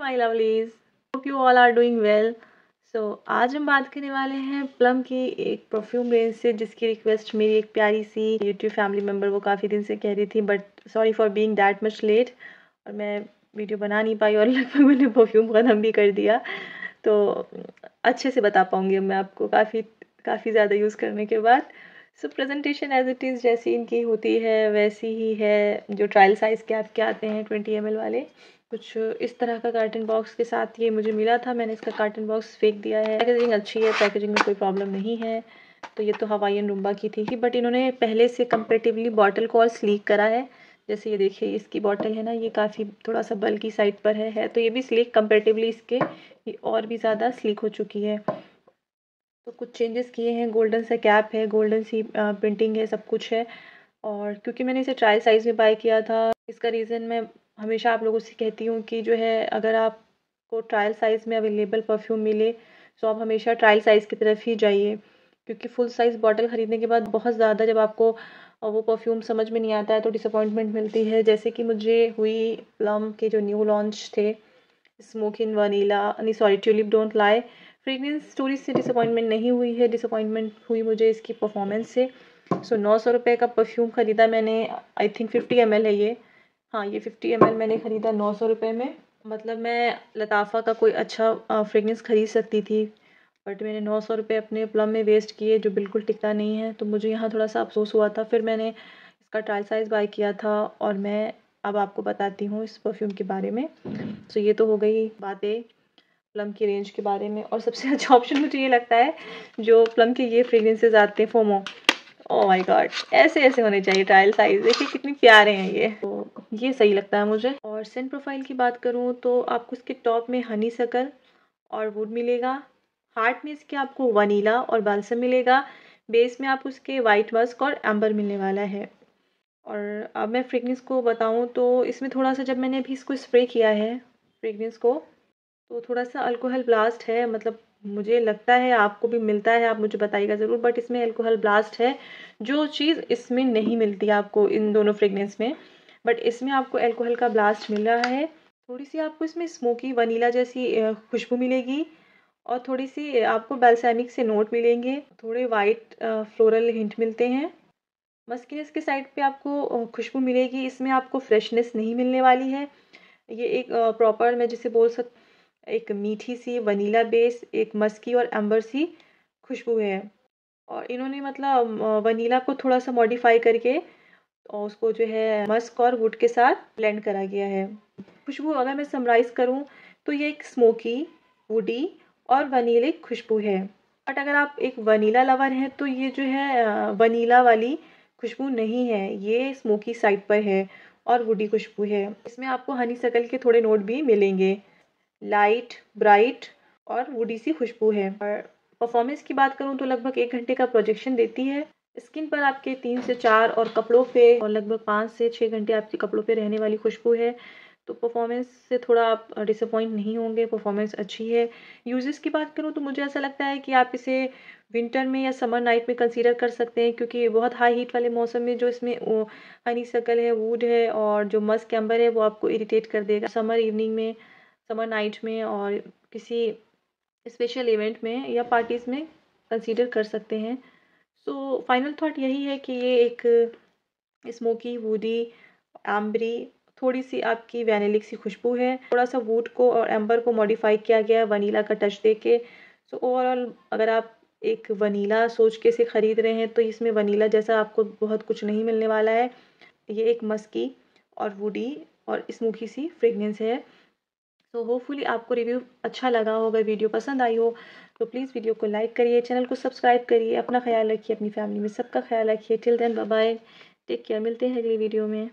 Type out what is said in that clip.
my lovelies hope you all are doing well so आज हम बात करने वाले हैं प्लम की एक परफ्यूम रेंज से जिसकी रिक्वेस्ट मेरी एक प्यारी सी यूट्यूब फैमिली मेम्बर वो काफ़ी दिन से कह रही थी but sorry for being that much late और मैं वीडियो बना नहीं पाई और लगभग मैंने परफ्यूम ख़त्म भी कर दिया तो अच्छे से बता पाऊँगी मैं आपको काफ़ी काफ़ी ज़्यादा यूज़ करने के बाद so presentation as it is जैसी इनकी होती है वैसी ही है जो ट्रायल साइज़ के आपके आते हैं ट्वेंटी एम वाले कुछ इस तरह का कार्टन बॉक्स के साथ ये मुझे मिला था मैंने इसका कार्टन बॉक्स फेंक दिया है पैकेजिंग अच्छी है पैकेजिंग में कोई प्रॉब्लम नहीं है तो ये तो हवाइन रुम्बा की थी बट इन्होंने पहले से कंपेटिवली बॉटल को और स्लीक करा है जैसे ये देखिए इसकी बॉटल है ना ये काफ़ी थोड़ा सा बल की साइड पर है, है तो ये भी स्लीक कम्पेटिवली इसके ये और भी ज़्यादा स्लीक हो चुकी है तो कुछ चेंजेस किए हैं गोल्डन सा कैप है गोल्डन सी प्रिंटिंग है सब कुछ है और क्योंकि मैंने इसे ट्रायल साइज़ में बाय किया था इसका रीज़न मैं हमेशा आप लोगों से कहती हूँ कि जो है अगर आपको ट्रायल साइज़ में अवेलेबल परफ्यूम मिले तो आप हमेशा ट्रायल साइज़ की तरफ ही जाइए क्योंकि फुल साइज़ बॉटल ख़रीदने के बाद बहुत ज़्यादा जब आपको वो परफ्यूम समझ में नहीं आता है तो डिसअपॉइंटमेंट मिलती है जैसे कि मुझे हुई प्लम के जो न्यू लॉन्च थे इन वनीला नहीं sorry tulip don't lie fragrance story से डिसअपॉइंटमेंट नहीं हुई है डिसअपॉइंटमेंट हुई मुझे इसकी परफॉर्मेंस से सो नौ सौ रुपये का परफ्यूम ख़रीदा मैंने आई थिंक फिफ्टी एम है ये हाँ ये फिफ्टी एम मैंने ख़रीदा नौ सौ रुपये में मतलब मैं लताफ़ा का कोई अच्छा फ्रेगनेंस ख़रीद सकती थी बट मैंने नौ सौ रुपये अपने प्लम में वेस्ट किए जो बिल्कुल टिकता नहीं है तो मुझे यहाँ थोड़ा सा अफसोस हुआ था फिर मैंने इसका ट्रायल साइज़ बाई किया था और मैं अब आपको बताती हूँ इस परफ्यूम के बारे में सो ये तो हो गई बातें प्लम की रेंज के बारे में और सबसे अच्छा ऑप्शन मुझे ये लगता है जो प्लम के ये फ्रेगरेंसेज आते हैं FOMO oh oh my god ऐसे ऐसे होने चाहिए ट्रायल साइज देखिए कितने प्यारे हैं ये तो ये सही लगता है मुझे और सेंट प्रोफाइल की बात करूँ तो आपको इसके टॉप में हनी सकल और वुड मिलेगा हार्ट में इसके आपको वनीला और बालसम मिलेगा बेस में आप उसके वाइट मस्क और एम्बर मिलने वाला है और अब मैं फ्रेगनेंस को बताऊँ तो इसमें थोड़ा सा जब मैंने अभी इसको स्प्रे किया है फ्रेगनेंस को तो थोड़ा सा अल्कोहल ब्लास्ट है मतलब मुझे लगता है आपको भी मिलता है आप मुझे बताइएगा ज़रूर बट इसमें एल्कोहल ब्लास्ट है जो चीज़ इसमें नहीं मिलती आपको इन दोनों फ्रेगनेंस में बट इसमें आपको एल्कोहल का ब्लास्ट मिल रहा है थोड़ी सी आपको इसमें स्मोकी वनीला जैसी खुशबू मिलेगी और थोड़ी सी आपको बेलसैमिक से नोट मिलेंगे थोड़े वाइट फ्लोरल हिंट मिलते हैं मस्किनस के साइड पे आपको खुशबू मिलेगी इसमें आपको फ्रेशनेस नहीं मिलने वाली है ये एक प्रॉपर मैं जिसे बोल सक एक मीठी सी वनीला बेस एक मस्की और एम्बर सी खुशबू है और इन्होंने मतलब वनीला को थोड़ा सा मॉडिफाई करके और उसको जो है मस्क और वुड के साथ ब्लेंड करा गया है खुशबू अगर मैं समराइज़ करूँ तो ये एक स्मोकी वुडी और वनीले खुशबू है बट अगर आप एक वनीला लवर हैं तो ये जो है वनीला वाली खुशबू नहीं है ये स्मोकी साइड पर है और वुडी खुशबू है इसमें आपको हनी सकल के थोड़े नोट भी मिलेंगे लाइट ब्राइट और वुडी सी खुशबू है और परफॉर्मेंस की बात करूँ तो लगभग एक घंटे का प्रोजेक्शन देती है स्किन पर आपके तीन से चार और कपड़ों पे और लगभग पाँच से छः घंटे आपके कपड़ों पे रहने वाली खुशबू है तो परफॉर्मेंस से थोड़ा आप डिसअपॉइंट नहीं होंगे परफॉर्मेंस अच्छी है यूजेस की बात करूँ तो मुझे ऐसा लगता है कि आप इसे विंटर में या समर नाइट में कंसीडर कर सकते हैं क्योंकि बहुत हाई हीट वाले मौसम में जो इसमें हनी सकल है वूड है और जो मस्क कैम्बर है वो आपको इरिटेट कर देगा समर इवनिंग में समर नाइट में और किसी स्पेशल इवेंट में या पार्टीज़ में कंसीडर कर सकते हैं सो फाइनल थॉट यही है कि ये एक स्मोकी वूडी एम्बरी थोड़ी सी आपकी वैनिलिक सी खुशबू है थोड़ा सा वूड को और एम्बर को मॉडिफाई किया गया है वनीला का टच दे के सो so, ओवरऑल अगर आप एक वनीला सोच के से ख़रीद रहे हैं तो इसमें वनीला जैसा आपको बहुत कुछ नहीं मिलने वाला है ये एक मस्की और वूडी और स्मोकी सी फ्रेगनेंस है सो होपफुली आपको रिव्यू अच्छा लगा होगा वीडियो पसंद आई हो तो प्लीज़ वीडियो को लाइक करिए चैनल को सब्सक्राइब करिए अपना ख्याल रखिए अपनी फैमिली में सबका ख्याल रखिए till then bye take care मिलते हैं अगली वीडियो में